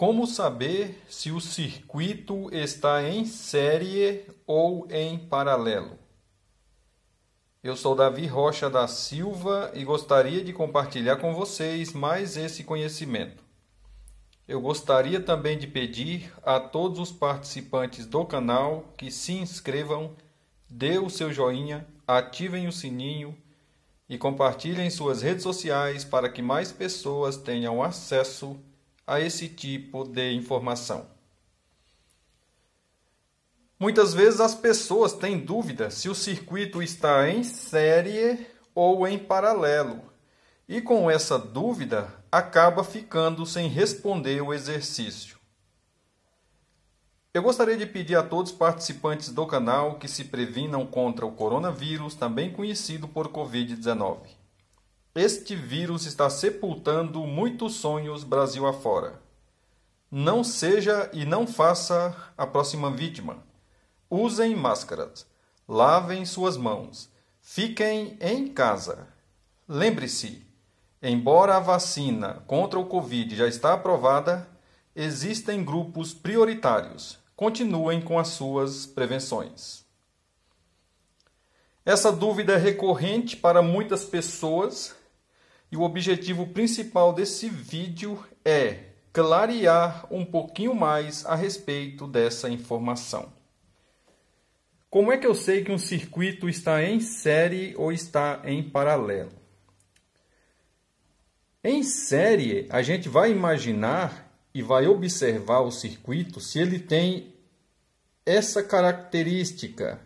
Como saber se o circuito está em série ou em paralelo? Eu sou Davi Rocha da Silva e gostaria de compartilhar com vocês mais esse conhecimento. Eu gostaria também de pedir a todos os participantes do canal que se inscrevam, dê o seu joinha, ativem o sininho e compartilhem suas redes sociais para que mais pessoas tenham acesso a a esse tipo de informação. Muitas vezes as pessoas têm dúvida se o circuito está em série ou em paralelo, e com essa dúvida acaba ficando sem responder o exercício. Eu gostaria de pedir a todos os participantes do canal que se previnam contra o coronavírus, também conhecido por Covid-19. Este vírus está sepultando muitos sonhos Brasil afora. Não seja e não faça a próxima vítima. Usem máscaras. Lavem suas mãos. Fiquem em casa. Lembre-se: embora a vacina contra o Covid já está aprovada, existem grupos prioritários. Continuem com as suas prevenções. Essa dúvida é recorrente para muitas pessoas e o objetivo principal desse vídeo é clarear um pouquinho mais a respeito dessa informação. Como é que eu sei que um circuito está em série ou está em paralelo? Em série, a gente vai imaginar e vai observar o circuito se ele tem essa característica.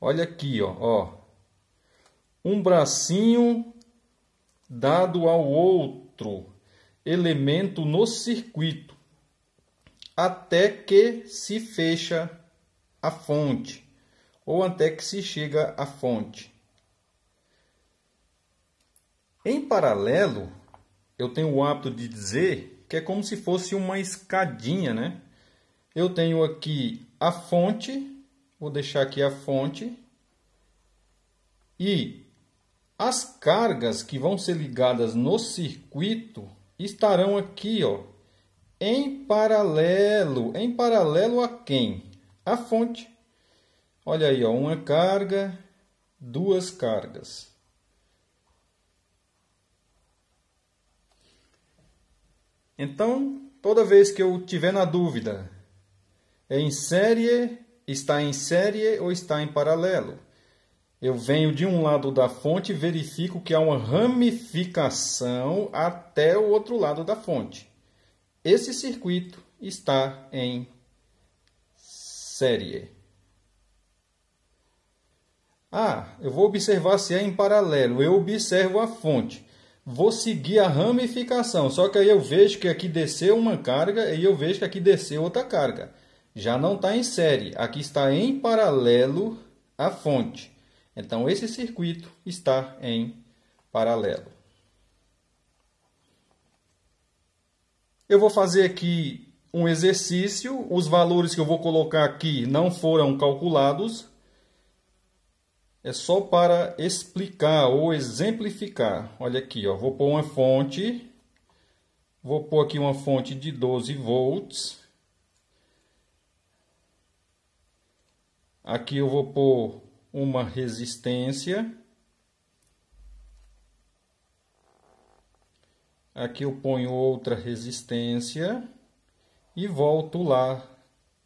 Olha aqui, ó, ó. um bracinho dado ao outro elemento no circuito, até que se fecha a fonte, ou até que se chega à fonte. Em paralelo, eu tenho o hábito de dizer que é como se fosse uma escadinha, né? Eu tenho aqui a fonte, vou deixar aqui a fonte, e as cargas que vão ser ligadas no circuito estarão aqui, ó, em paralelo, em paralelo a quem? A fonte. Olha aí, ó, uma carga, duas cargas. Então, toda vez que eu tiver na dúvida, é em série, está em série ou está em paralelo? Eu venho de um lado da fonte e verifico que há uma ramificação até o outro lado da fonte. Esse circuito está em série. Ah, eu vou observar se é em paralelo. Eu observo a fonte. Vou seguir a ramificação. Só que aí eu vejo que aqui desceu uma carga e eu vejo que aqui desceu outra carga. Já não está em série. Aqui está em paralelo à fonte. Então, esse circuito está em paralelo. Eu vou fazer aqui um exercício, os valores que eu vou colocar aqui não foram calculados, é só para explicar ou exemplificar. Olha aqui, ó, vou pôr uma fonte, vou pôr aqui uma fonte de 12 volts. Aqui eu vou pôr uma resistência. Aqui eu ponho outra resistência e volto lá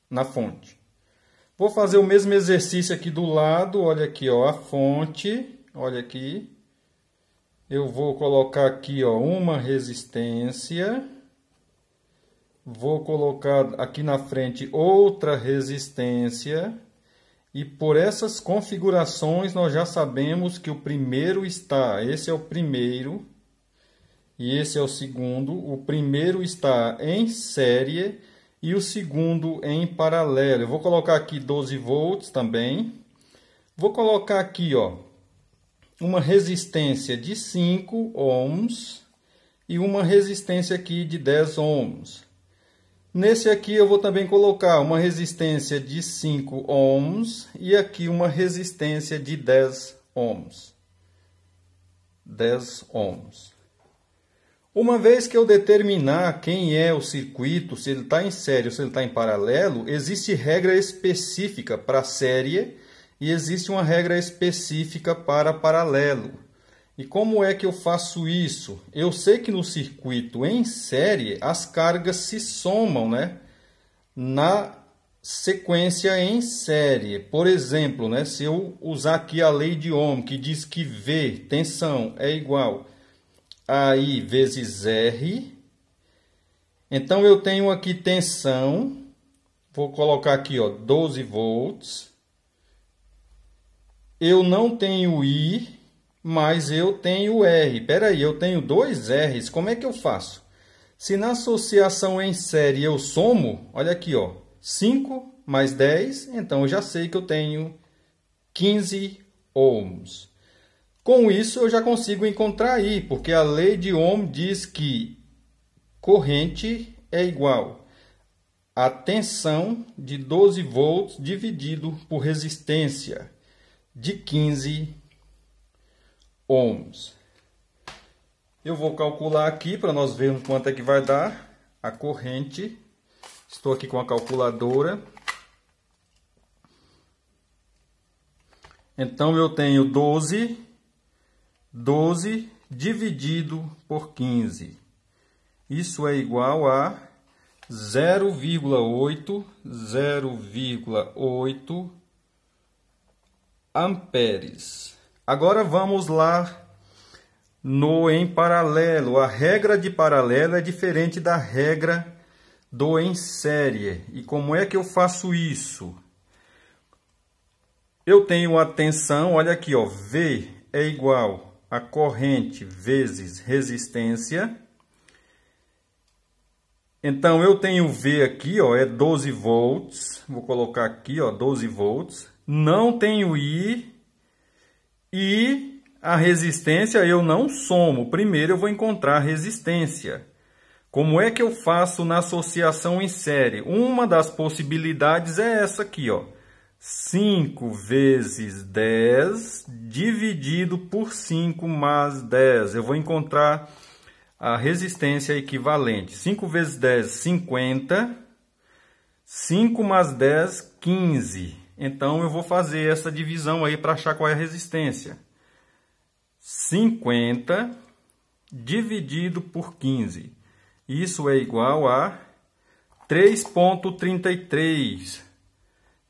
na fonte. Vou fazer o mesmo exercício aqui do lado, olha aqui, ó, a fonte, olha aqui. Eu vou colocar aqui, ó, uma resistência. Vou colocar aqui na frente outra resistência. E por essas configurações nós já sabemos que o primeiro está, esse é o primeiro e esse é o segundo. O primeiro está em série e o segundo em paralelo. Eu vou colocar aqui 12 volts também. Vou colocar aqui, ó, uma resistência de 5 ohms e uma resistência aqui de 10 ohms. Nesse aqui eu vou também colocar uma resistência de 5 ohms e aqui uma resistência de 10 ohms. 10 ohms. Uma vez que eu determinar quem é o circuito, se ele está em série ou se ele está em paralelo, existe regra específica para série e existe uma regra específica para paralelo. E como é que eu faço isso? Eu sei que no circuito em série as cargas se somam, né? Na sequência em série. Por exemplo, né, se eu usar aqui a lei de Ohm, que diz que V, tensão, é igual a I vezes R. Então, eu tenho aqui tensão, vou colocar aqui ó, 12 volts. Eu não tenho I, mas eu tenho R. Peraí, eu tenho dois R's, como é que eu faço? Se na associação em série eu somo, olha aqui, ó, 5 mais 10, então eu já sei que eu tenho 15 ohms. Com isso eu já consigo encontrar I, porque a lei de Ohm diz que corrente é igual a tensão de 12 volts dividido por resistência de 15 ohms. Eu vou calcular aqui para nós vermos quanto é que vai dar a corrente. Estou aqui com a calculadora. Então, eu tenho 12, 12 dividido por 15. Isso é igual a 0,8, 0,8 amperes. Agora vamos lá no em paralelo. A regra de paralelo é diferente da regra do em série. E como é que eu faço isso? Eu tenho a tensão, olha aqui, ó, V é igual a corrente vezes resistência. Então, eu tenho V aqui, ó, é 12 volts. Vou colocar aqui, ó, 12 volts. Não tenho I, e a resistência eu não somo. Primeiro eu vou encontrar a resistência. Como é que eu faço na associação em série? Uma das possibilidades é essa aqui, ó. 5 vezes 10 dividido por 5 mais 10. Eu vou encontrar a resistência equivalente. 5 vezes 10, 50. 5 mais 10, 15. Então eu vou fazer essa divisão aí para achar qual é a resistência. 50 dividido por 15. Isso é igual a 3.33.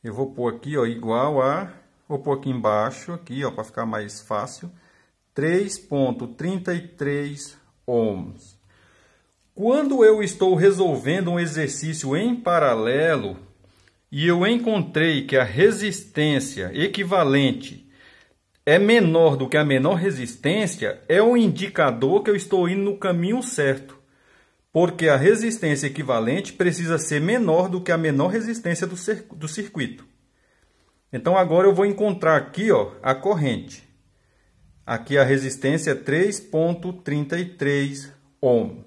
Eu vou pôr aqui, ó, igual a, vou pôr aqui embaixo aqui, ó, para ficar mais fácil. 3.33 ohms. Quando eu estou resolvendo um exercício em paralelo, e eu encontrei que a resistência equivalente é menor do que a menor resistência, é um indicador que eu estou indo no caminho certo. Porque a resistência equivalente precisa ser menor do que a menor resistência do, do circuito. Então agora eu vou encontrar aqui ó, a corrente. Aqui a resistência é 3.33 ohm.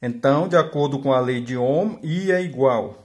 Então, de acordo com a lei de Ohm, I é igual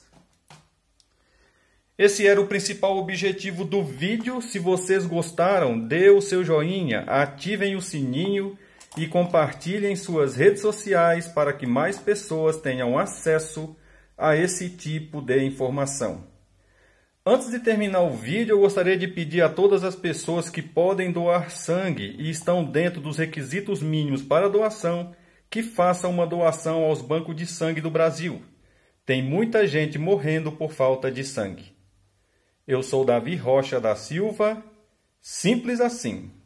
Esse era o principal objetivo do vídeo. Se vocês gostaram, dê o seu joinha, ativem o sininho e compartilhem suas redes sociais para que mais pessoas tenham acesso a esse tipo de informação. Antes de terminar o vídeo, eu gostaria de pedir a todas as pessoas que podem doar sangue e estão dentro dos requisitos mínimos para doação, que façam uma doação aos bancos de sangue do Brasil. Tem muita gente morrendo por falta de sangue. Eu sou Davi Rocha da Silva, simples assim.